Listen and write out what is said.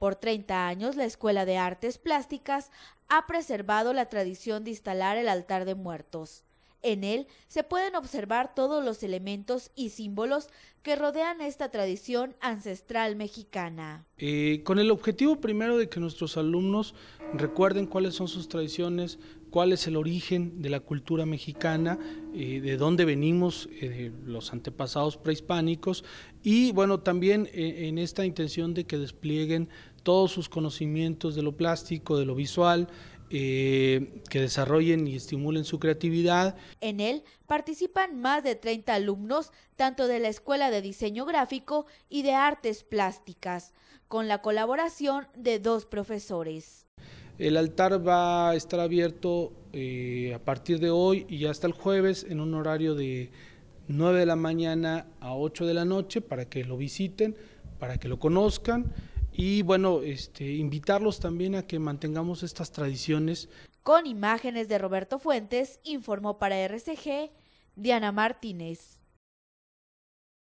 Por 30 años, la Escuela de Artes Plásticas ha preservado la tradición de instalar el altar de muertos. En él se pueden observar todos los elementos y símbolos que rodean esta tradición ancestral mexicana. Eh, con el objetivo primero de que nuestros alumnos recuerden cuáles son sus tradiciones, cuál es el origen de la cultura mexicana, eh, de dónde venimos eh, los antepasados prehispánicos y bueno, también en esta intención de que desplieguen todos sus conocimientos de lo plástico, de lo visual, eh, que desarrollen y estimulen su creatividad. En él participan más de 30 alumnos, tanto de la Escuela de Diseño Gráfico y de Artes Plásticas, con la colaboración de dos profesores. El altar va a estar abierto eh, a partir de hoy y hasta el jueves en un horario de 9 de la mañana a 8 de la noche para que lo visiten, para que lo conozcan y bueno, este, invitarlos también a que mantengamos estas tradiciones. Con imágenes de Roberto Fuentes, informó para RCG Diana Martínez.